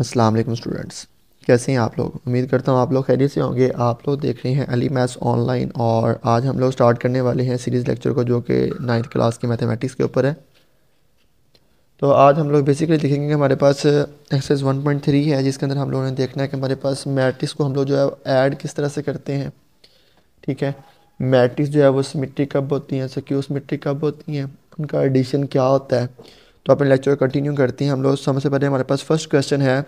Aslam students कैसे हैं आप लोग उम्मीद करता हूँ आप लोग खैरियत से होंगे आप लोग देख रहे हैं अली मैथ्स ऑनलाइन और आज हम लोग स्टार्ट करने वाले हैं सीरीज़ लेक्चर को जो कि नाइन्थ क्लास की मैथमेटिक्स के ऊपर है तो आज हम लोग बेसिकली देखेंगे कि हमारे पास एक्सरसाइज 1.3 है जिसके अंदर हम लोगों ने देखना है कि हमारे पास मैट्रिक्स को हम लोग जो है ऐड किस तरह से करते हैं ठीक है मैट्रिक्स जो है वो सिमेट्रिक कब होती हैं सक्यूस मिट्टी कब होती हैं उनका एडिशन क्या होता है तो अपने लेक्चर कंटिन्यू करते हैं हम लोग सबसे पहले हमारे पास फर्स्ट क्वेश्चन है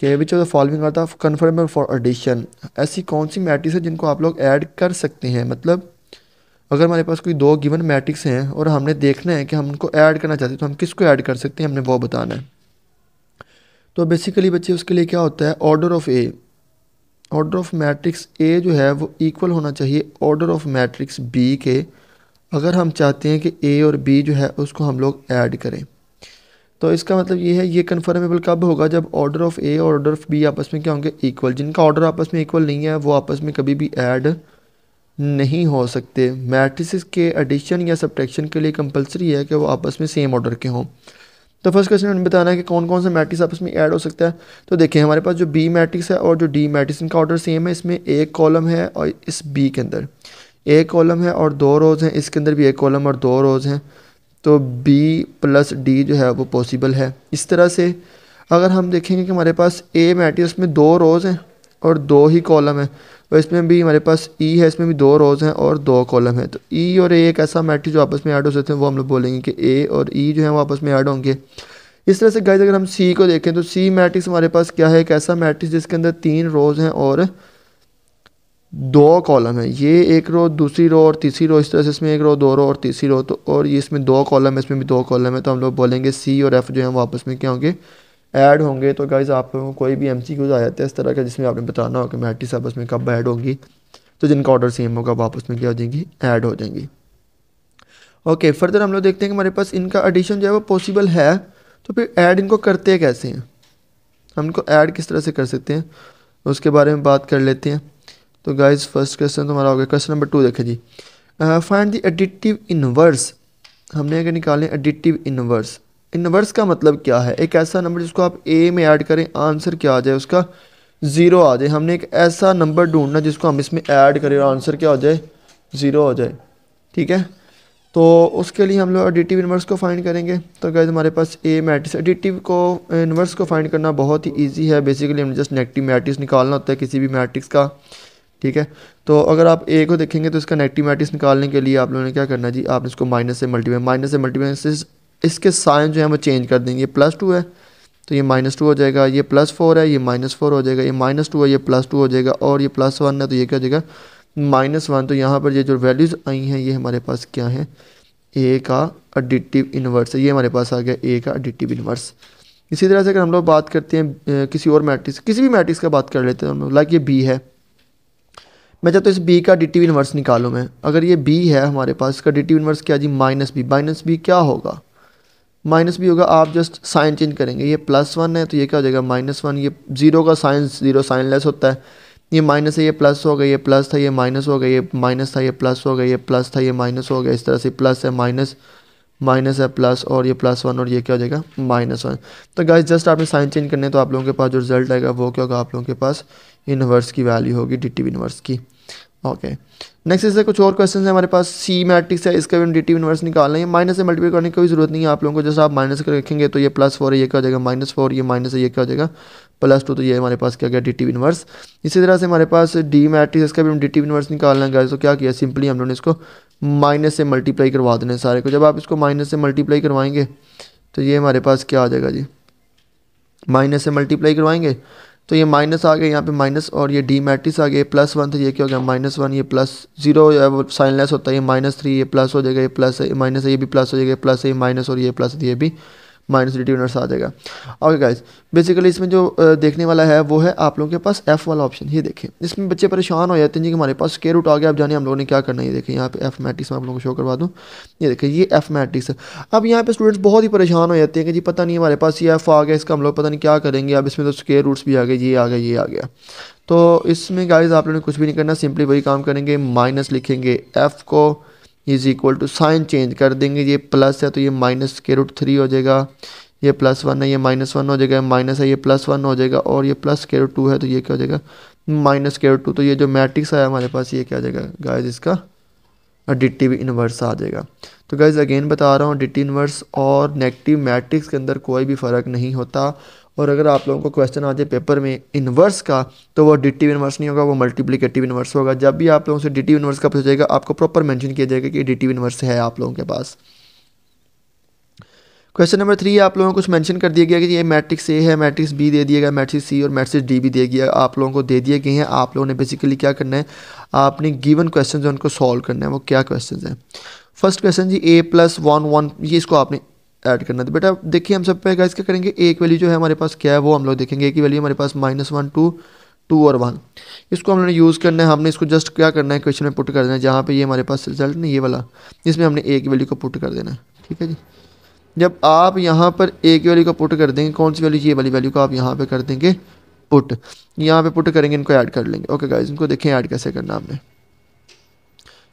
कि which of the following are the conform for addition ऐसी कौन सी मैट्रिक्स है जिनको आप लोग ऐड कर सकते हैं मतलब अगर हमारे पास कोई दो गिवन मैट्रिक्स हैं और हमने देखना है कि हम उनको ऐड करना चाहते हैं तो हम किसको ऐड कर सकते हैं हमने वो बताना है तो बेसिकली बच्चे उसके लिए क्या होता है order of a order of matrix A जो है वो इक्वल होना चाहिए ऑर्डर ऑफ मैट्रिक्स बी के अगर हम चाहते हैं कि ए और बी जो है उसको हम लोग ऐड करें तो इसका मतलब ये है ये कन्फर्मेबल कब होगा जब ऑर्डर ऑफ ए और ऑर्डर ऑफ बी आपस में क्या होंगे इक्वल जिनका ऑर्डर आपस में इक्वल नहीं है वो आपस में कभी भी ऐड नहीं हो सकते मैट्रिसेस के एडिशन या सब्ट्रैक्शन के लिए कंपलसरी है कि वो आपस में सेम ऑर्डर के हों तो फर्स्ट क्वेश्चन हमें बताना है कि कौन कौन सा मैट्रिक्स आपस में ऐड हो सकता है तो देखिए हमारे पास जो बी मैट्रिक्स है और जो डी मैट्रिक्स इनका ऑर्डर सेम है इसमें एक कॉलम है और इस बी के अंदर एक कॉलम है और दो रोज़ हैं इसके अंदर भी एक कॉलम और दो रोज़ हैं तो बी प्लस डी जो है वो पॉसिबल है इस तरह से अगर हम देखेंगे कि हमारे पास ए मैट्रिक्स में दो रोज़ हैं और दो ही कॉलम है और इसमें भी हमारे पास ई e है इसमें भी दो रोज़ हैं और दो कॉलम है तो ई e और ए एक ऐसा मैट्रिक्स जो आपस में ऐड हो सकते हैं वो हम लोग बोलेंगे कि ए और ई e जो है वो आपस में ऐड होंगे इस तरह से गाइज अगर हम सी को देखें तो सी मैट्रिक्स हमारे पास क्या है एक ऐसा मैट्रिक्स जिसके अंदर तीन रोज़ हैं और दो कॉलम है ये एक रो दूसरी रो और तीसरी रो इस तरह से इसमें एक रो दो रो और तीसरी रो तो और ये इसमें दो कॉलम है इसमें भी दो कॉलम है तो हम लोग बोलेंगे सी और एफ़ जो है वो आपस में क्या होंगे ऐड होंगे तो गाइज़ आप लोगों को कोई भी एम सी क्यूज़ आ जाते हैं इस तरह का जिसमें आपने बताना हो कि मैटी साहब उसमें कब ऐड होंगी तो जिनका ऑर्डर सेम होगा वो आप में क्या हो जाएंगी ऐड हो जाएंगी ओके फर्दर हम लोग देखते हैं कि हमारे पास इनका एडिशन जो है वो पॉसिबल है तो फिर ऐड इनको करते हैं कैसे हैं हम इनको ऐड किस तरह से कर सकते हैं उसके बारे में बात कर लेते हैं तो गाइज फर्स्ट क्वेश्चन तुम्हारा हो गया क्वेश्चन नंबर टू देखें जी फाइंड द एडिटिव इनवर्स हमने अगर निकालें एडिटिव इनवर्स इनवर्स का मतलब क्या है एक ऐसा नंबर जिसको आप ए में ऐड करें आंसर क्या आ जाए उसका ज़ीरो आ जाए हमने एक ऐसा नंबर ढूंढना जिसको हम इसमें ऐड करें और आंसर क्या हो जाए ज़ीरो हो जाए ठीक है तो उसके लिए हम लोग एडिटिव इनवर्स को फाइंड करेंगे तो गैज़ हमारे पास ए मैट्रिक्स एडिटिव को इनवर्स eh, को फाइंड करना बहुत ही ईजी है बेसिकली हमें जस्ट नेगेटिव मैट्रिक्स निकालना होता है किसी भी मैट्रिक्स का ठीक है तो अगर आप ए को देखेंगे तो इसका नेगेटिव मैट्रिक्स निकालने के लिए आप लोगों ने क्या करना जी आपने इसको माइनस से मल्टीप्लाई माइनस से मल्टीप्लाई इसके साइन जो है वो चेंज कर देंगे ये प्लस टू है तो ये माइनस टू हो जाएगा ये प्लस फोर है ये माइनस फोर हो जाएगा ये माइनस टू है ये प्लस टू हो जाएगा और ये प्लस वन है तो ये क्या हो जाएगा माइनस वन तो यहाँ पर ये जो वैल्यूज़ आई हैं ये हमारे पास क्या है ए का अडिटिव इन्वर्स है ये हमारे पास आ गया ए का अडिटिव इन्वर्स इसी तरह से अगर हम लोग बात करते हैं किसी और मैट्रिक्स किसी भी मैट्रिक्स का बात कर लेते हैं हम लोग लाइक ये बी है मैं चाहता तो हूँ इस बी का डिटिव इन्वर्स निकालूँ मैं अगर ये बी है हमारे पास इसका डिटिव इन्वर्स क्या जी माइनस बी माइनस बी क्या होगा माइनस भी होगा आप जस्ट साइन चेंज करेंगे ये प्लस वन है तो ये क्या हो जाएगा माइनस वन ये जीरो का साइन जीरो साइन लेस होता है ये माइनस है ये प्लस हो गया ये प्लस था ये माइनस हो गया ये माइनस था ये प्लस हो गया ये प्लस था ये माइनस हो गया इस तरह से प्लस है माइनस माइनस है प्लस और ये प्लस वन और ये क्या हो जाएगा माइनस वन तो गाइस जस्ट आपने साइन चेंज करने तो आप लोगों के पास जो रिजल्ट आएगा वो क्या होगा आप लोगों के पास इनवर्स की वैल्यू होगी डी टी इनवर्स की ओके नेक्स्ट इससे कुछ और क्वेश्चन है हमारे पास सी मैट्रिक्स है इसका भी हम डी टी इन्वर्स निकालना है माइनस से मल्टीप्लाई करने की कोई जरूरत नहीं है आप लोगों को जैसे आप माइनस कर रखेंगे तो ये प्लस फोर ये क्या हो जाएगा माइनस फोर ये माइनस ये क्या हो जाएगा प्लस टू तो ये हमारे पास क्या गया डी टी इन्वर्स इसी तरह से हमारे पास डी मैट्रिक्स इसका भी हम डी टी इन्वर्स निकालना है तो क्या किया सिंपली हम लोगों ने इसको माइनस से मल्टीप्लाई करवा देना सारे को जब आप इसको माइनस से मल्टीप्लाई करवाएंगे तो ये हमारे पास क्या आ जाएगा जी माइनस से मल्टीप्लाई करवाएंगे तो ये माइनस आ गया यहाँ पे माइनस और ये डी मैट्रिक्स आ गया प्लस वन था ये क्या हो गया माइनस वन ये प्लस जीरो साइनलेस होता है ये माइनस थ्री ये प्लस हो जाएगा ये प्लस है माइनस है ये भी प्लस हो जाएगा प्लस है ये माइनस और ये प्लस ये भी माइनस डी टी आ जाएगा ओके गाइज बेसिकली इसमें जो देखने वाला है वो है आप लोगों के पास एफ़ वाला ऑप्शन ये देखें इसमें बच्चे परेशान हो जाते हैं जी कि हमारे पास के रूट आ गया आप जानिए हम लोगों ने क्या करना है ये देखें यहाँ पे एफ मैट्रिक्स मैं आप लोगों को शो करवा दूँ ये देखें ये एफ मैट्रिक्स अब यहाँ पर स्टूडेंट्स बहुत ही परेशान हो जाते हैं कि जी पता नहीं हमारे पास ये एफ आ गया इसका हम लोग पता नहीं क्या करेंगे अब इसमें तो स्केयर रूट्स भी आ गए ये आ गया ये आ गया तो इसमें गाइज आप लोगों ने कुछ भी नहीं करना सिंपली वही काम करेंगे माइनस लिखेंगे एफ़ को is equal to sign change कर देंगे ये प्लस है तो ये माइनस के रूट थ्री हो जाएगा ये प्लस वन है ये माइनस वन हो जाएगा माइनस है ये प्लस वन हो जाएगा और ये प्लस के रूट टू है तो ये क्या हो जाएगा माइनस के रूट टू तो ये जो मैट्रिक्स आया हमारे पास ये क्या हो जाएगा गाइज इसका डिटिव इन्वर्स आ जाएगा तो गाइज अगेन बता रहा हूँ डिटी इन्वर्स और नेगेटिव मैट्रिक्स के अंदर कोई भी फ़र्क नहीं होता और अगर आप लोगों को क्वेश्चन आ जाए पेपर में इनवर्स का तो वो डिटिव इनवर्स नहीं होगा वो मल्टीप्लिकेटिव इनवर्स होगा जब भी आप लोगों से डिटिव इनवर्स का पूछा जाएगा आपको प्रॉपर मेंशन किया जाएगा कि डिटिव इनवर्स है आप लोगों के पास क्वेश्चन नंबर थ्री आप लोगों को कुछ मेंशन कर दिया गया कि ये मैट्रिक्स ए है मैट्रिक्स बी दे दिया गया मैट्रिक्स सी और मैट्रिक्स डी भी दे गया आप लोगों को दे दिए गए हैं आप लोगों ने बेसिकली क्या करना है आपने गिवन क्वेश्चन जो उनको सॉल्व करना है वो क्या क्वेश्चन हैं फर्स्ट क्वेश्चन जी ए प्लस वन वन ये इसको आपने ऐड करना था तो बेटा देखिए हम सब पे गाइस क्या करेंगे ए की वैल्यू जो है हमारे पास क्या है वो हम लोग देखेंगे ए की वैल्यू हमारे पास माइनस वन टू टू और वन इसको हमने यूज़ करना है हमने इसको जस्ट क्या करना है क्वेश्चन में पुट कर देना है जहाँ पर ये हमारे पास रिजल्ट नहीं ये वाला इसमें हमने ए की वैल्यू को पुट कर देना है ठीक है जी जब आप यहाँ पर ए की वैल्यू को पुट कर देंगे कौन सी वैल्यू ये वाली वैल्यू को आप यहाँ पर कर देंगे पुट यहाँ पर पुट करेंगे इनको ऐड कर लेंगे ओके गाइज इनको देखें ऐड कैसे करना आपने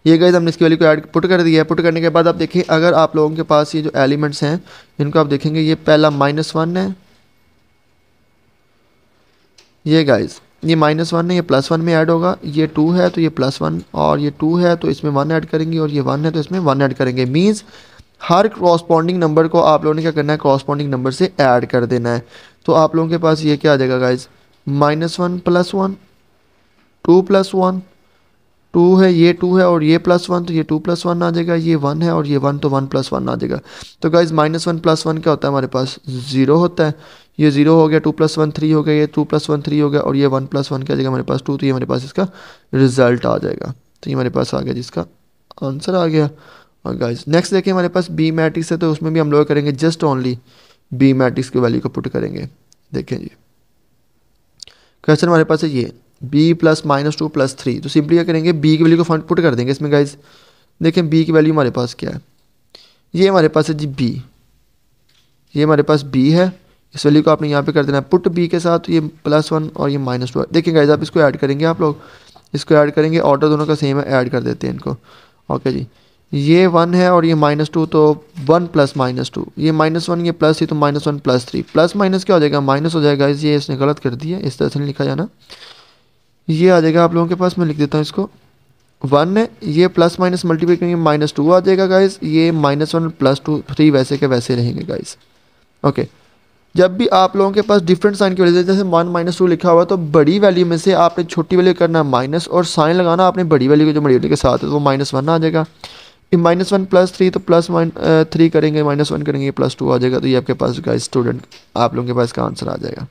ये गाइज हमने इसकी वैल्यू को ऐड पुट कर दिया है पुट करने के बाद आप देखें अगर आप लोगों के पास ये जो एलिमेंट्स हैं इनको आप देखेंगे ये पहला माइनस वन है ये गाइज ये माइनस वन है ये प्लस वन में ऐड होगा ये टू है तो ये प्लस वन और ये टू है तो इसमें वन ऐड करेंगे और ये वन है तो इसमें वन ऐड करेंगे मीन्स हर क्रॉसपॉन्डिंग नंबर को आप लोगों ने क्या करना है क्रॉसपॉन्डिंग नंबर से ऐड कर देना है तो आप लोगों के पास ये क्या आ जाएगा guys minus one plus one two plus one two है ये टू है और ये प्लस वन तो ये टू प्लस वन आ जाएगा ये वन है और ये वन तो वन प्लस वन आ जाएगा तो guys minus one plus one क्या होता है हमारे पास ज़ीरो होता है ये जीरो हो गया टू प्लस वन थ्री हो गया ये टू प्लस वन थ्री हो गया और ये वन प्लस वन क्या जाएगा हमारे पास टू तो ये हमारे पास इसका रिजल्ट आ जाएगा तो ये हमारे पास आ गया जिसका आंसर आ गया और गाइज नेक्स्ट देखिए हमारे पास बी मैट्रिक्स है तो उसमें भी हम लोग करेंगे जस्ट ओनली बी मैट्रिक्स की वैल्यू को पुट करेंगे देखें जी क्वेश्चन हमारे पास है ये B plus minus two plus three तो सिंपली क्या करेंगे बी की वैल्यू को फंड पुट कर देंगे इसमें गाइज देखें बी की वैल्यू हमारे पास क्या है ये हमारे पास है जी बी ये हमारे पास बी है इस वैल्यू को आपने यहाँ पे कर देना है पुट बी के साथ ये प्लस वन और ये माइनस टू देखिए गाइज आप इसको ऐड करेंगे आप लोग इसको ऐड करेंगे ऑर्डर दोनों का सेम है ऐड कर देते हैं इनको ओके जी ये वन है और ये माइनस टू तो वन प्लस माइनस टू ये माइनस वन ये प्लस थ्री तो minus one plus three plus minus क्या हो जाएगा माइनस हो जाएगा ये इसने गलत कर दिया इस तरह से नहीं लिखा जाना ये आ जाएगा आप लोगों के पास मैं लिख देता हूँ इसको वन है ये प्लस माइनस मल्टीपाई करेंगे माइनस टू आ जाएगा गाइस ये minus one plus two three वैसे के वैसे रहेंगे गाइस ओके जब भी आप लोगों के पास डिफरेंट साइन की वैल्यू जैसे वन माइनस टू लिखा हुआ तो बड़ी वैल्यू में से आपने छोटी वैल्यू करना है माइनस और साइन लगाना आपने बड़ी वैल्यू को जो बड़ी वैल्यू के साथ है तो वो माइनस वन आ जाएगा माइनस वन प्लस थ्री तो प्लस वन थ्री करेंगे माइनस वन करेंगे प्लस टू आ जाएगा तो ये आपके पास गाइस स्टूडेंट आप लोगों के पास का आंसर आ जाएगा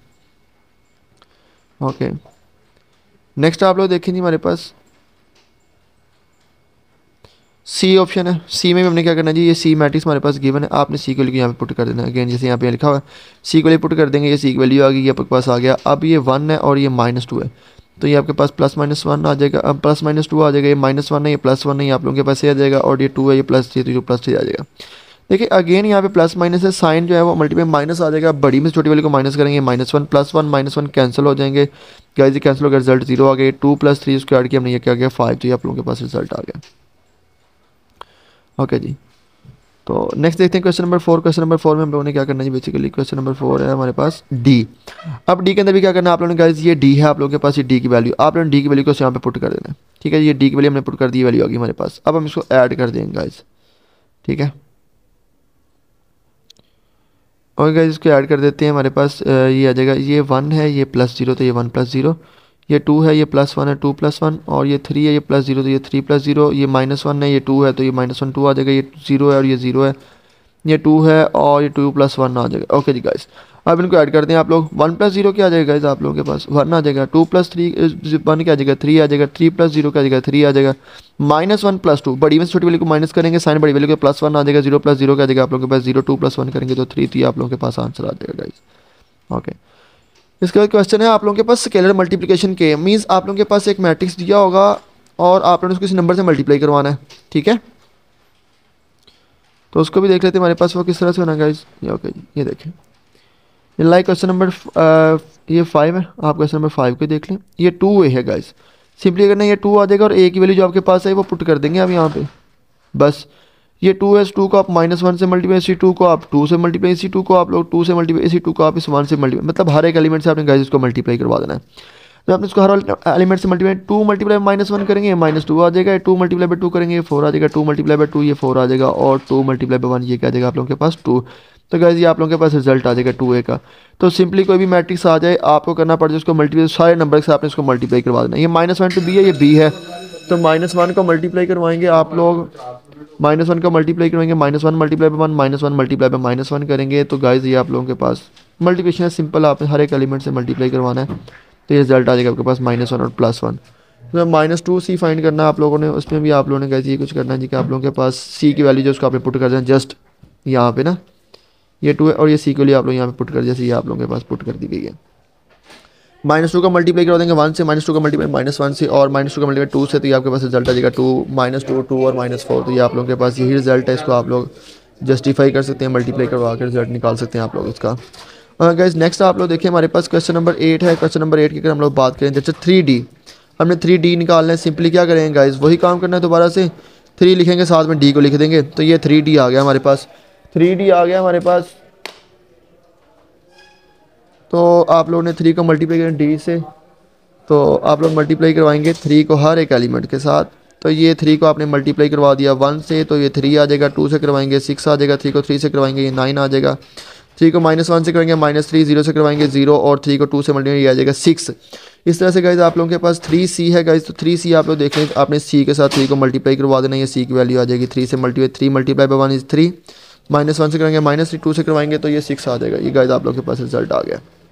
ओके okay. नेक्स्ट आप लोग देखेंगे हमारे पास सी ऑप्शन है सी में भी हमने क्या करना है जी ये सी मैट्रिक्स हमारे पास गिवन है आपने सी को यहाँ पे पुट कर देना अगेन जैसे यहाँ पे लिखा हुआ है सी को लिए पुट कर देंगे ये सी की वैल्यू आ गई आपके पास आ गया अब ये वन है और ये माइनस टू है तो ये आपके पास प्लस माइनस वन आ जाएगा अब प्लस माइनस टू आ जाएगा ये माइनस वन है ये प्लस वन है ये आप लोगों के पास ये आ जाएगा और ये टू है ये प्लस थ्री तो ये प्लस थ्री आ जाएगा देखिए अगेन यहाँ पे प्लस माइनस है साइन जो है वो मल्टीपल माइनस आ जाएगा बड़ी में छोटी वाली को माइनस करेंगे minus one plus one minus one cancel हो जाएंगे गाइज कैंसिल हो गया रिजल्ट जीरो आ गए टू प्लस थ्री उसके आड़ की हमने ये क्या किया फाइव तो ये आप लोगों के पास रिजल्ट आ गया ओके जी तो नेक्स्ट देखते हैं question number four question number four में हम लोगों ने क्या करना है बेसिकली क्वेश्चन नंबर फोर है हमारे पास डी अब डी के अंदर भी क्या करना है आप लोगों ने गाइज ये डी है आप लोगों के पास ये डी की वैल्यू आप लोगों ने डी की वैल्यू को यहाँ पे पुट कर देना है ठीक है ये डी की वैल्यू हमने पुट कर दी वैल्यू आ गई हमारे पास अब हम इसको ऐड कर देंगे गाइज ठीक है और गाइज इसको ऐड कर देते हैं हमारे पास ये आ जाएगा ये वन है ये प्लस जीरो तो ये वन प्लस ज़ीरो ये टू है ये प्लस वन है टू प्लस वन और ये थ्री है ये प्लस ज़ीरो तो ये थ्री प्लस ज़ीरो ये माइनस वन है ये टू है तो ये माइनस वन टू आ जाएगा ये जीरो है और ये ज़ीरो है ये टू है और ये टू प्लस वन आ जाएगा ओके जी गाइस अब इनको ऐड करते हैं आप लोग वन प्लस जीरो क्या आ जाएगा गाइस आप लोगों के पास वन आ जाएगा टू प्लस थ्री वन क्या आ जाएगा थ्री आ जाएगा थ्री प्लस जीरो क्या आ जाएगा थ्री आ जाएगा माइनस वन प्लस टू बड़ी में छोटी वैल्यू को माइनस करेंगे साइन बड़ी वैल्यू के प्लस वन आ जाएगा जीरो प्लस जीरो क्या आ जाएगा आप लोगों के पास जीरो टू प्लस वन करेंगे तो थ्री थ्री आप लोगों के पास आंसर आ जाएगा गाइस ओके इसके बाद क्वेश्चन है आप लोगों के पास स्केलर मल्टीप्लीकेशन के मीन्स आप लोगों के पास एक मैट्रिक्स दिया होगा और आप लोगों ने उसको किसी नंबर से मल्टीप्लाई करवाना है ठीक है तो उसको भी देख लेते हैं हमारे पास वो किस तरह से होना गाइज ये ओके ये देखें ये लाइक क्वेश्चन नंबर ये फाइव है आप क्वेश्चन नंबर फाइव को देख लें ये टू वे है गाइज सिंपली अगर ना ये टू आ जाएगा और ए की वैल्यू जो आपके पास है वो पुट कर देंगे आप यहाँ पे बस ये टू एस टू को आप माइनस वन से मल्टीप्लाई सी टू को आप टू से मल्टीप्लाई इसी टू को आप लोग टू से मल्टीप्लाई इसी टू को आप इस वन से मल्टीप्लाई मतलब हर एक एलिमेंट से आपने गाइज इसको मल्टीप्लाई करवा देना है जब तो आपने इसको हर एलिमेंट से multiply two multiply minus one करेंगे माइनस टू आ जाएगा टू मल्टीप्लाई बाई टू करेंगे फोर आ जाएगा टू मल्टीप्लाई बाई टू ये फोर आ जाएगा और टू मल्टीप्लाई बाई वन ये क्या जाएगा आप लोगों के पास टू तो गैस ये आप लोगों के पास रिजल्ट आ जाएगा टू ए का तो सिंपली कोई भी मैट्रिक्स आ जाए आपको करना पड़ जाए उसको मल्टीप्लाई सारे नंबर से आपने इसको मल्टीप्लाई करवा देना ये माइनस वन टू बी है ये बी है तो माइनस वन को मल्टीप्लाई करवाएंगे आप लोग माइनस वन का मल्टीप्लाई करवाएंगे minus one multiply by one minus one multiply by minus one करेंगे तो गाइज ये आप लोगों के पास मल्टीप्लिकेशन है सिंपल आप हर एक एलिमेंट से मल्टीप्लाई करवाना है तो ये रिजल्ट आ जाएगा आपके पास माइनस वन और प्लस वन तो माइनस टू सी फाइंड करना है आप लोगों ने उसमें भी आप लोगों ने कैसे कुछ करना है जी कि आप लोगों के पास सी की वैल्यू जो उसको आपने पुट कर दें जस्ट यहाँ पे ना ये टू है और ये सी के लिए आप लोग यहाँ पे पुट कर जैसे ये आप लोगों के पास पुट कर दी गई है माइनस टू का मल्टीप्लाई करा देंगे वन से माइनस टू का मल्टीप्लाई माइनस वन से और माइनस टू का मल्टीप्लाई टू से तो ये आपके पास रिजल्ट आ जाएगा टू माइनस टू टू और माइनस फोर तो ये आप लोगों के पास यही रिजल्ट है इसको आप लोग जस्टिफाई कर सकते हैं मल्टीप्लाई करवा के रिजल्ट निकाल सकते हैं आप लोग इसका गाइज हाँ नेक्स्ट आप लोग देखिए हमारे पास क्वेश्चन नंबर एट है क्वेश्चन नंबर एट की अगर हम लोग बात करें जैसे थ्री डी हमने थ्री डी निकालना है सिंपली क्या करेंगे गाइज वही काम करना है दोबारा से थ्री लिखेंगे साथ में डी को लिख देंगे तो ये थ्री डी आ गया हमारे पास थ्री डी आ गया हमारे पास तो आप लोगों ने थ्री को मल्टीप्लाई करें डी से तो आप लोग मल्टीप्लाई करवाएंगे थ्री को हर एक एलिमेंट के साथ तो ये थ्री को आपने मल्टीप्लाई करवा दिया वन से तो ये थ्री आ जाएगा टू से करवाएंगे सिक्स आ जाएगा थ्री को थ्री से करवाएंगे ये नाइन आ जाएगा थ्री को माइनस वन से करेंगे माइनस थ्री जीरो से करवाएंगे जीरो और थ्री को टू से मल्टीपल आ जाएगा सिक्स इस तरह से गाइज आप लोगों के पास थ्री सी है गाइज तो थ्री सी आप लोग देख लें आपने सी के साथ थ्री को मल्टीप्लाई करवा देना ये सी की वैल्यू आ जाएगी थ्री से multiply three multiply by one is three minus one से करेंगे माइनस थ्री टू से करवाएंगे तो ये सिक्स आ जाएगा ये गाइज आप लोग के पास रिजल्ट आ गया